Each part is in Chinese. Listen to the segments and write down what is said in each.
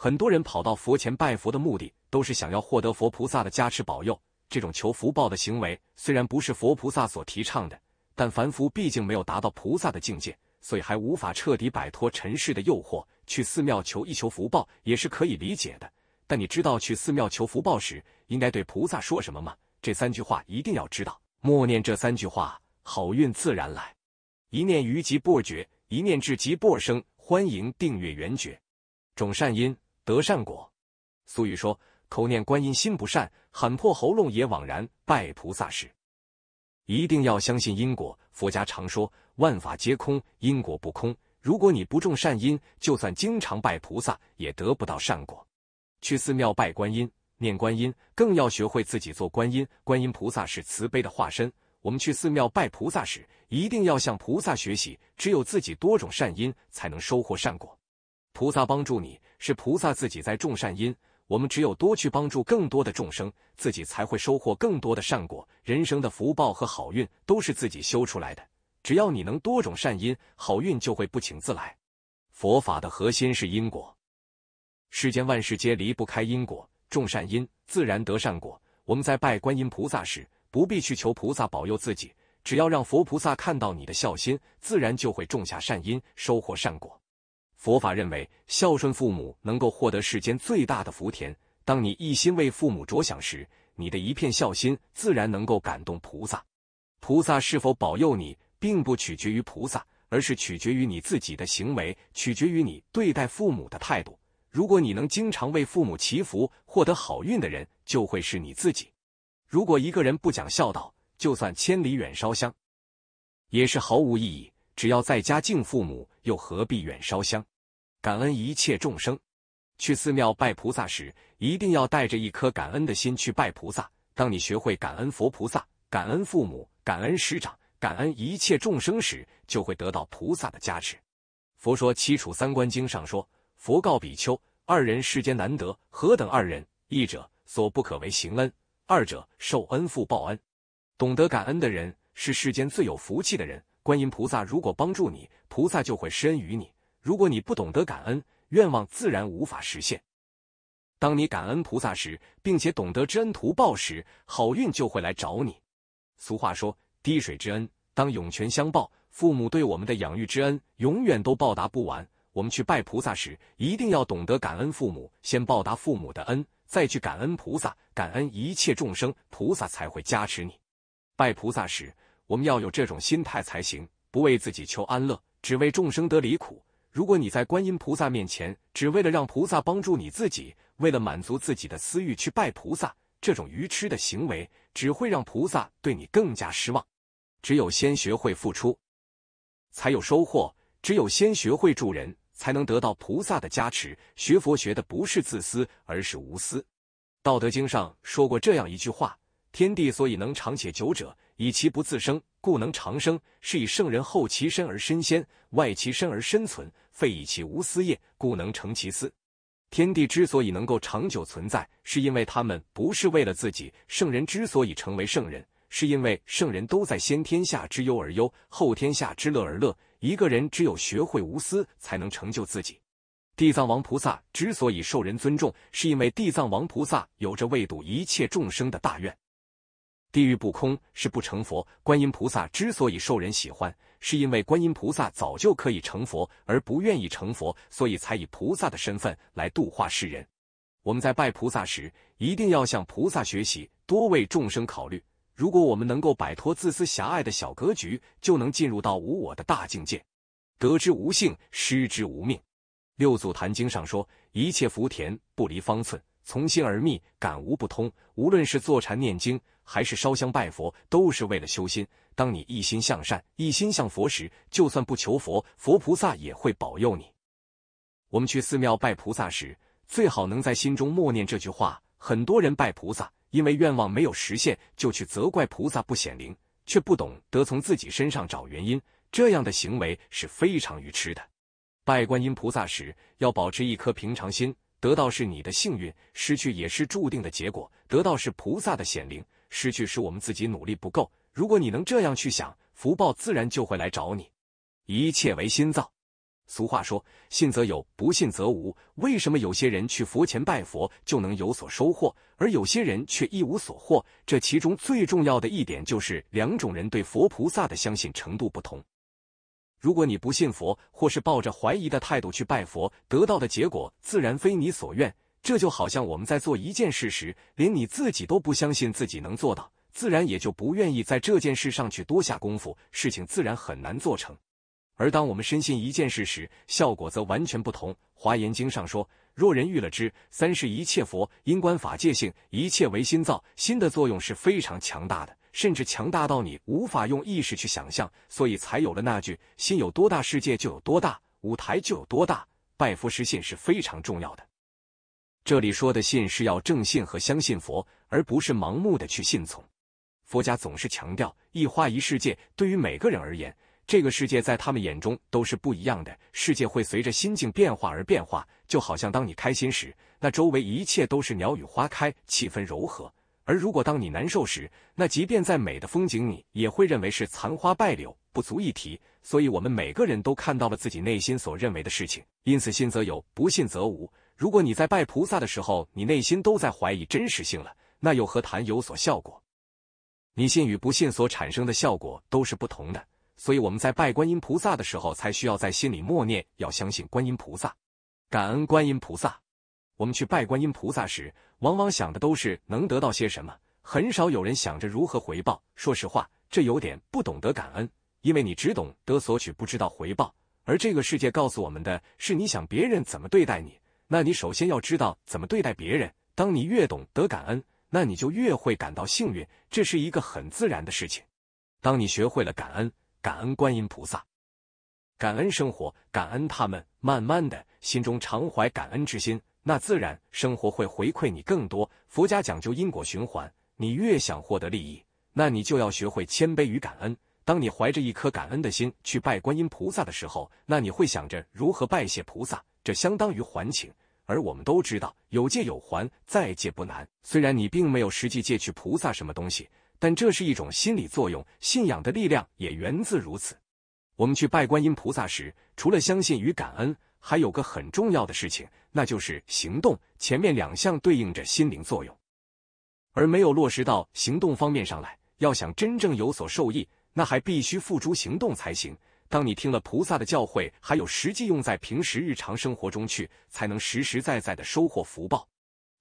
很多人跑到佛前拜佛的目的都是想要获得佛菩萨的加持保佑。这种求福报的行为虽然不是佛菩萨所提倡的，但凡夫毕竟没有达到菩萨的境界，所以还无法彻底摆脱尘世的诱惑。去寺庙求一求福报也是可以理解的。但你知道去寺庙求福报时应该对菩萨说什么吗？这三句话一定要知道，默念这三句话，好运自然来。一念于即不觉，一念至即不生。欢迎订阅《缘觉种善因》。得善果，俗语说：“口念观音心不善，喊破喉咙也枉然。”拜菩萨时，一定要相信因果。佛家常说：“万法皆空，因果不空。”如果你不种善因，就算经常拜菩萨，也得不到善果。去寺庙拜观音、念观音，更要学会自己做观音。观音菩萨是慈悲的化身，我们去寺庙拜菩萨时，一定要向菩萨学习。只有自己多种善因，才能收获善果。菩萨帮助你是菩萨自己在种善因，我们只有多去帮助更多的众生，自己才会收获更多的善果。人生的福报和好运都是自己修出来的，只要你能多种善因，好运就会不请自来。佛法的核心是因果，世间万事皆离不开因果，种善因自然得善果。我们在拜观音菩萨时，不必去求菩萨保佑自己，只要让佛菩萨看到你的孝心，自然就会种下善因，收获善果。佛法认为，孝顺父母能够获得世间最大的福田。当你一心为父母着想时，你的一片孝心自然能够感动菩萨。菩萨是否保佑你，并不取决于菩萨，而是取决于你自己的行为，取决于你对待父母的态度。如果你能经常为父母祈福，获得好运的人就会是你自己。如果一个人不讲孝道，就算千里远烧香，也是毫无意义。只要在家敬父母，又何必远烧香？感恩一切众生。去寺庙拜菩萨时，一定要带着一颗感恩的心去拜菩萨。当你学会感恩佛菩萨、感恩父母、感恩师长、感恩一切众生时，就会得到菩萨的加持。佛说《七处三观经》上说：“佛告比丘，二人世间难得，何等二人？一者所不可为行恩，二者受恩复报恩。懂得感恩的人，是世间最有福气的人。”观音菩萨如果帮助你，菩萨就会施恩于你；如果你不懂得感恩，愿望自然无法实现。当你感恩菩萨时，并且懂得知恩图报时，好运就会来找你。俗话说：“滴水之恩，当涌泉相报。”父母对我们的养育之恩，永远都报答不完。我们去拜菩萨时，一定要懂得感恩父母，先报答父母的恩，再去感恩菩萨，感恩一切众生，菩萨才会加持你。拜菩萨时。我们要有这种心态才行，不为自己求安乐，只为众生得离苦。如果你在观音菩萨面前，只为了让菩萨帮助你自己，为了满足自己的私欲去拜菩萨，这种愚痴的行为只会让菩萨对你更加失望。只有先学会付出，才有收获；只有先学会助人，才能得到菩萨的加持。学佛学的不是自私，而是无私。道德经上说过这样一句话：“天地所以能长且久者。”以其不自生，故能长生。是以圣人后其身而身先，外其身而身存。非以其无私业，故能成其私。天地之所以能够长久存在，是因为他们不是为了自己。圣人之所以成为圣人，是因为圣人都在先天下之忧而忧，后天下之乐而乐。一个人只有学会无私，才能成就自己。地藏王菩萨之所以受人尊重，是因为地藏王菩萨有着为度一切众生的大愿。地狱不空，是不成佛。观音菩萨之所以受人喜欢，是因为观音菩萨早就可以成佛，而不愿意成佛，所以才以菩萨的身份来度化世人。我们在拜菩萨时，一定要向菩萨学习，多为众生考虑。如果我们能够摆脱自私狭隘的小格局，就能进入到无我的大境界。得之无性，失之无命。六祖坛经上说：“一切福田，不离方寸；从心而觅，感无不通。”无论是坐禅念经。还是烧香拜佛，都是为了修心。当你一心向善、一心向佛时，就算不求佛，佛菩萨也会保佑你。我们去寺庙拜菩萨时，最好能在心中默念这句话。很多人拜菩萨，因为愿望没有实现，就去责怪菩萨不显灵，却不懂得从自己身上找原因。这样的行为是非常愚痴的。拜观音菩萨时，要保持一颗平常心。得到是你的幸运，失去也是注定的结果。得到是菩萨的显灵。失去是我们自己努力不够。如果你能这样去想，福报自然就会来找你。一切为心造。俗话说，信则有，不信则无。为什么有些人去佛前拜佛就能有所收获，而有些人却一无所获？这其中最重要的一点就是两种人对佛菩萨的相信程度不同。如果你不信佛，或是抱着怀疑的态度去拜佛，得到的结果自然非你所愿。这就好像我们在做一件事时，连你自己都不相信自己能做到，自然也就不愿意在这件事上去多下功夫，事情自然很难做成。而当我们深信一件事时，效果则完全不同。华严经上说：“若人欲了知，三世一切佛因观法界性，一切唯心造。”心的作用是非常强大的，甚至强大到你无法用意识去想象，所以才有了那句“心有多大，世界就有多大，舞台就有多大”。拜佛实信是非常重要的。这里说的信是要正信和相信佛，而不是盲目的去信从。佛家总是强调一花一世界，对于每个人而言，这个世界在他们眼中都是不一样的。世界会随着心境变化而变化，就好像当你开心时，那周围一切都是鸟语花开，气氛柔和；而如果当你难受时，那即便在美的风景，你也会认为是残花败柳，不足一提。所以，我们每个人都看到了自己内心所认为的事情，因此信则有，不信则无。如果你在拜菩萨的时候，你内心都在怀疑真实性了，那又何谈有所效果？你信与不信所产生的效果都是不同的，所以我们在拜观音菩萨的时候，才需要在心里默念要相信观音菩萨，感恩观音菩萨。我们去拜观音菩萨时，往往想的都是能得到些什么，很少有人想着如何回报。说实话，这有点不懂得感恩，因为你只懂得索取，不知道回报。而这个世界告诉我们的是，你想别人怎么对待你。那你首先要知道怎么对待别人。当你越懂得感恩，那你就越会感到幸运，这是一个很自然的事情。当你学会了感恩，感恩观音菩萨，感恩生活，感恩他们，慢慢的心中常怀感恩之心，那自然生活会回馈你更多。佛家讲究因果循环，你越想获得利益，那你就要学会谦卑与感恩。当你怀着一颗感恩的心去拜观音菩萨的时候，那你会想着如何拜谢菩萨。这相当于还请，而我们都知道有借有还，再借不难。虽然你并没有实际借去菩萨什么东西，但这是一种心理作用，信仰的力量也源自如此。我们去拜观音菩萨时，除了相信与感恩，还有个很重要的事情，那就是行动。前面两项对应着心灵作用，而没有落实到行动方面上来，要想真正有所受益，那还必须付诸行动才行。当你听了菩萨的教诲，还有实际用在平时日常生活中去，才能实实在在的收获福报。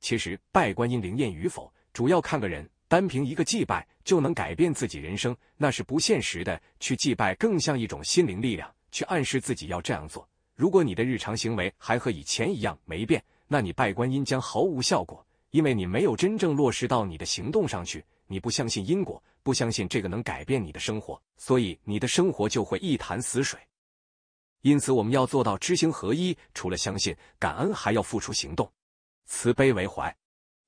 其实拜观音灵验与否，主要看个人，单凭一个祭拜就能改变自己人生，那是不现实的。去祭拜更像一种心灵力量，去暗示自己要这样做。如果你的日常行为还和以前一样没变，那你拜观音将毫无效果，因为你没有真正落实到你的行动上去。你不相信因果，不相信这个能改变你的生活，所以你的生活就会一潭死水。因此，我们要做到知行合一，除了相信、感恩，还要付出行动，慈悲为怀。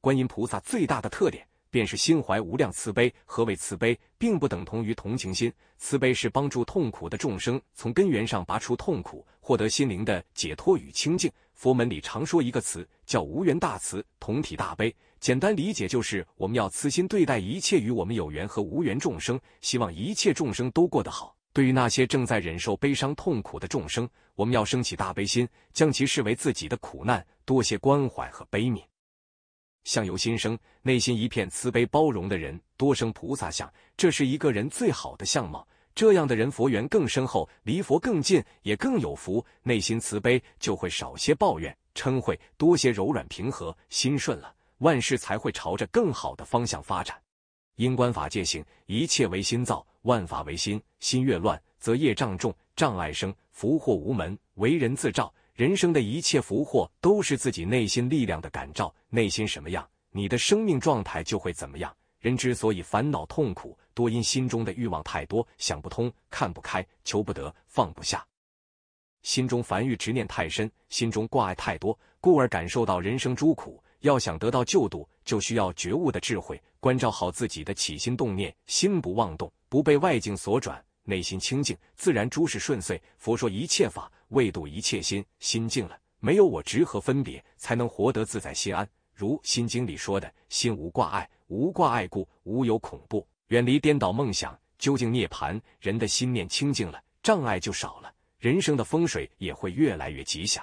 观音菩萨最大的特点，便是心怀无量慈悲。何为慈悲，并不等同于同情心，慈悲是帮助痛苦的众生，从根源上拔出痛苦，获得心灵的解脱与清净。佛门里常说一个词叫无缘大慈，同体大悲。简单理解就是，我们要慈心对待一切与我们有缘和无缘众生，希望一切众生都过得好。对于那些正在忍受悲伤痛苦的众生，我们要升起大悲心，将其视为自己的苦难，多些关怀和悲悯。相由心生，内心一片慈悲包容的人，多生菩萨相，这是一个人最好的相貌。这样的人佛缘更深厚，离佛更近，也更有福。内心慈悲，就会少些抱怨，嗔恚多些柔软平和，心顺了，万事才会朝着更好的方向发展。因观法界性，一切为心造，万法唯心。心越乱，则业障重，障碍生，福祸无门。为人自照，人生的一切福祸都是自己内心力量的感召。内心什么样，你的生命状态就会怎么样。人之所以烦恼痛苦，多因心中的欲望太多，想不通、看不开、求不得、放不下，心中烦欲执念太深，心中挂碍太多，故而感受到人生诸苦。要想得到救度，就需要觉悟的智慧，关照好自己的起心动念，心不妄动，不被外境所转，内心清净，自然诸事顺遂。佛说一切法，未度一切心，心静了，没有我执和分别，才能活得自在心安。如《心经》里说的，心无挂碍，无挂碍故，无有恐怖，远离颠倒梦想，究竟涅槃。人的心念清净了，障碍就少了，人生的风水也会越来越吉祥。